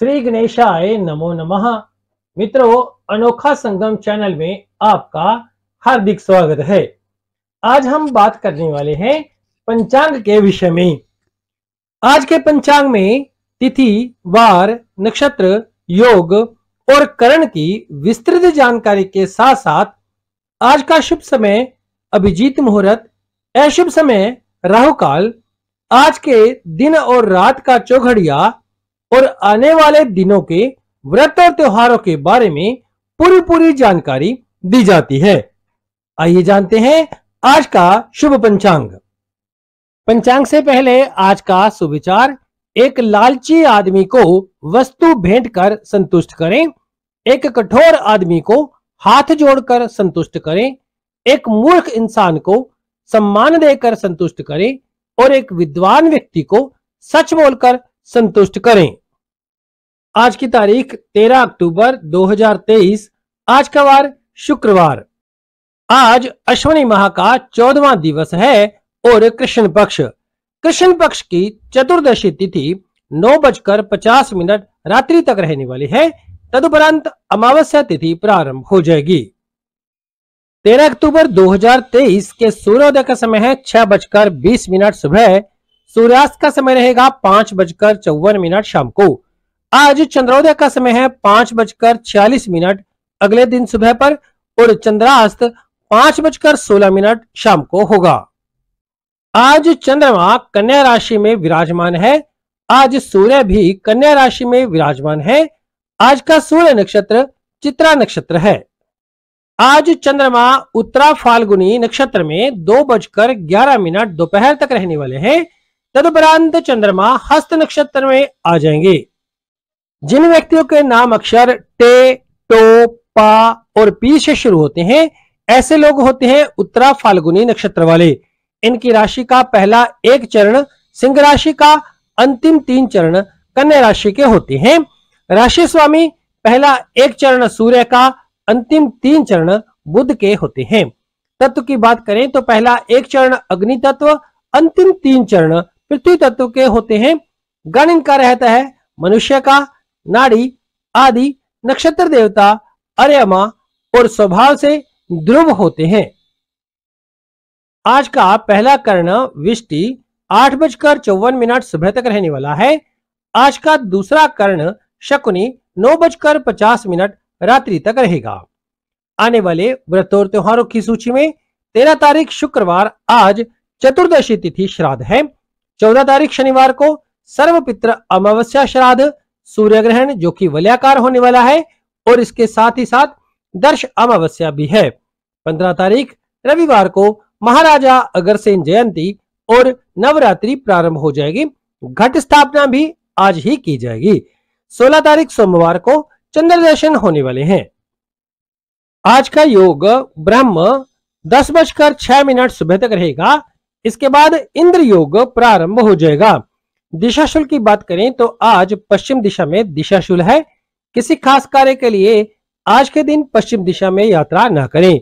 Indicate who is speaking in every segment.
Speaker 1: श्री गणेशाय नमो नमः मित्रों अनोखा संगम चैनल में आपका हार्दिक स्वागत है आज हम बात करने वाले हैं पंचांग के विषय में आज के पंचांग में तिथि वार नक्षत्र योग और करण की विस्तृत जानकारी के साथ साथ आज का शुभ समय अभिजीत मुहूर्त अशुभ समय राहु काल आज के दिन और रात का चौघड़िया और आने वाले दिनों के व्रत और त्योहारों के बारे में पूरी पूरी जानकारी दी जाती है आइए जानते हैं आज का शुभ पंचांग पंचांग से पहले आज का सुविचार एक लालची आदमी को वस्तु भेंट कर संतुष्ट करें एक कठोर आदमी को हाथ जोड़कर संतुष्ट करें एक मूर्ख इंसान को सम्मान देकर संतुष्ट करें और एक विद्वान व्यक्ति को सच बोलकर संतुष्ट करें आज की तारीख 13 अक्टूबर 2023 आज का वार शुक्रवार आज अश्वनी माह का चौदवा दिवस है और कृष्ण पक्ष कृष्ण पक्ष की चतुर्दशी तिथि नौ बजकर पचास मिनट रात्रि तक रहने वाली है तदुपरांत अमावस्या तिथि प्रारंभ हो जाएगी 13 अक्टूबर 2023 के सूर्योदय का समय है छह बजकर बीस मिनट सुबह सूर्यास्त का समय रहेगा पांच बजकर चौवन मिनट शाम को आज चंद्रोदय का समय है पांच बजकर छियालीस मिनट अगले दिन सुबह पर और चंद्रास्त पांच बजकर सोलह मिनट शाम को होगा आज चंद्रमा कन्या राशि में विराजमान है आज सूर्य भी कन्या राशि में विराजमान है आज का सूर्य नक्षत्र चित्रा नक्षत्र है आज चंद्रमा उत्तरा फाल्गुनी नक्षत्र में दो बजकर ग्यारह मिनट दोपहर तक रहने वाले हैं तदुपरांत चंद्रमा हस्त नक्षत्र में आ जाएंगे जिन व्यक्तियों के नाम अक्षर टे टो पा और पी से शुरू होते हैं ऐसे लोग होते हैं उत्तरा फाल्गुनी नक्षत्र वाले इनकी राशि का पहला एक चरण सिंह राशि का अंतिम तीन चरण कन्या राशि के होते हैं राशि स्वामी पहला एक चरण सूर्य का अंतिम तीन चरण बुद्ध के होते हैं तत्व की बात करें तो पहला एक चरण अग्नि तत्व अंतिम तीन चरण पृथ्वी तत्व के होते हैं गण इनका रहता है मनुष्य का नाड़ी आदि नक्षत्र देवता अर्यमा और स्वभाव से ध्रुव होते हैं आज का पहला कर्ण विष्टि आठ बजकर चौवन मिनट सुबह तक रहने वाला है आज का दूसरा कर्ण शकुनी नौ बजकर पचास मिनट रात्रि तक रहेगा आने वाले व्रत और त्योहारों की सूची में तेरह तारीख शुक्रवार आज चतुर्दशी तिथि श्राद्ध है चौदह तारीख शनिवार को सर्वपित्र अमावस्या श्राद्ध सूर्य ग्रहण जो कि वलयाकार होने वाला है और इसके साथ ही साथ दर्श अमावस्या भी है पंद्रह तारीख रविवार को महाराजा अग्रसेन जयंती और नवरात्रि प्रारंभ हो जाएगी घट स्थापना भी आज ही की जाएगी सोलह तारीख सोमवार को चंद्र दर्शन होने वाले हैं आज का योग ब्रह्म दस बजकर छह मिनट सुबह तक रहेगा इसके बाद इंद्र योग प्रारंभ हो जाएगा दिशाशुल की बात करें तो आज पश्चिम दिशा में दिशाशुल है किसी खास कार्य के लिए आज के दिन पश्चिम दिशा में यात्रा न करें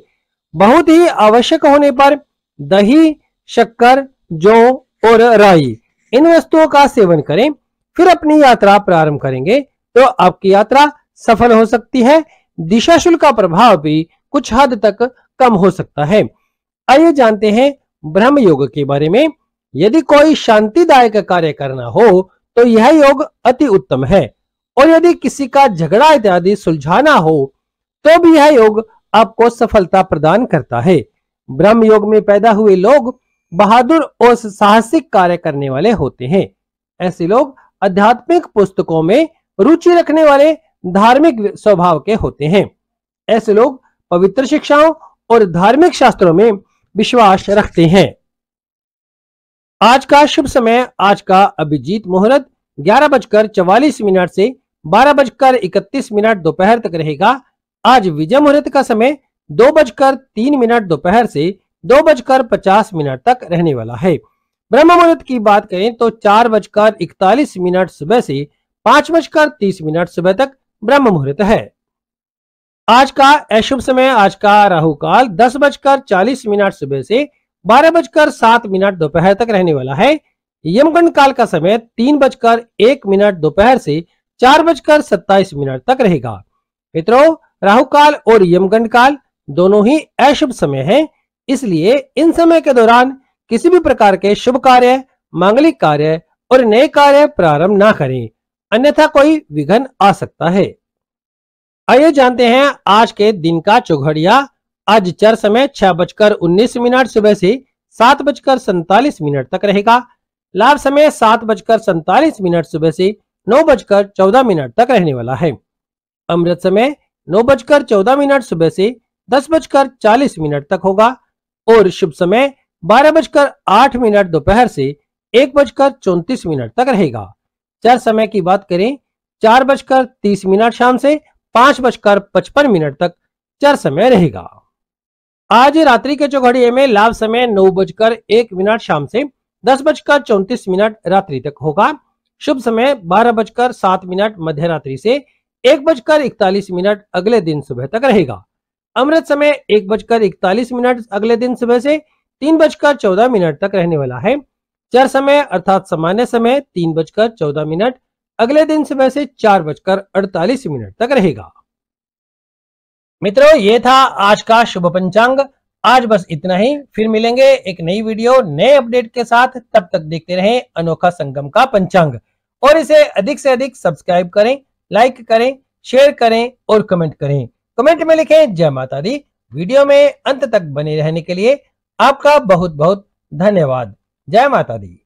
Speaker 1: बहुत ही आवश्यक होने पर दही शक्कर जौ और राई इन वस्तुओं का सेवन करें फिर अपनी यात्रा प्रारंभ करेंगे तो आपकी यात्रा सफल हो सकती है दिशाशुल का प्रभाव भी कुछ हद तक कम हो सकता है आइए जानते हैं ब्रह्म योग के बारे में यदि कोई शांतिदायक कार्य करना हो तो यह योग अति उत्तम है और यदि किसी का झगड़ा इत्यादि सुलझाना हो तो भी यह योग आपको सफलता प्रदान करता है ब्रह्म योग में पैदा हुए लोग बहादुर और साहसिक कार्य करने वाले होते हैं ऐसे लोग आध्यात्मिक पुस्तकों में रुचि रखने वाले धार्मिक स्वभाव के होते हैं ऐसे लोग पवित्र शिक्षाओं और धार्मिक शास्त्रों में विश्वास रखते हैं आज का शुभ समय आज का अभिजीत मुहूर्त ग्यारह बजकर चवालीस मिनट से बारह बजकर इकतीस मिनट दोपहर तक रहेगा आज विजय मुहूर्त का समय दो बजकर तीन मिनट दोपहर से दो बजकर पचास मिनट तक रहने वाला है ब्रह्म मुहूर्त की बात करें तो चार बजकर इकतालीस मिनट सुबह से पांच बजकर तीस मिनट सुबह तक ब्रह्म मुहूर्त है आज का अशुभ समय आज का राहु काल दस बजकर चालीस मिनट सुबह से बारह बजकर सात मिनट दोपहर तक रहने वाला है यमगण काल का समय तीन बजकर एक मिनट दोपहर से चार बजकर सत्ताईस मिनट तक रहेगा मित्रों राहु काल और यमगण काल दोनों ही अशुभ समय हैं इसलिए इन समय के दौरान किसी भी प्रकार के शुभ कार्य मांगलिक कार्य और नए कार्य प्रारंभ ना करें अन्यथा कोई विघ्न आ सकता है आइए जानते हैं आज के दिन का चौघड़िया आज चर समय छह बजकर उन्नीस मिनट सुबह से सात बजकर सैतालीस मिनट तक रहेगा लाभ समय सात बजकर सैतालीस मिनट सुबह से नौ बजकर चौदह मिनट तक रहने वाला है अमृत समय नौ बजकर चौदह मिनट सुबह से दस बजकर चालीस मिनट तक होगा और शुभ समय बारह बजकर आठ मिनट दोपहर से एक बजकर चौतीस मिनट तक रहेगा चर समय की बात करें चार बजकर तीस मिनट शाम से पांच बजकर पचपन मिनट तक चर समय रहेगा आज रात्रि के चौघड़िए में लाभ समय नौ बजकर एक मिनट शाम से दस बजकर चौतीस मिनट रात्रि तक होगा शुभ समय बारह बजकर सात मिनट मध्य रात्रि से एक बजकर इकतालीस मिनट अगले दिन सुबह तक रहेगा अमृत समय एक बजकर इकतालीस मिनट अगले दिन सुबह से तीन बजकर चौदह मिनट तक रहने वाला है चर समय अर्थात सामान्य समय तीन बजकर चौदह मिनट अगले दिन सुबह से चार बजकर अड़तालीस मिनट तक रहेगा मित्रों ये था आज का शुभ पंचांग आज बस इतना ही फिर मिलेंगे एक नई वीडियो नए अपडेट के साथ तब तक देखते रहें अनोखा संगम का पंचांग और इसे अधिक से अधिक सब्सक्राइब करें लाइक करें शेयर करें और कमेंट करें कमेंट में लिखें जय माता दी वीडियो में अंत तक बने रहने के लिए आपका बहुत बहुत धन्यवाद जय माता दी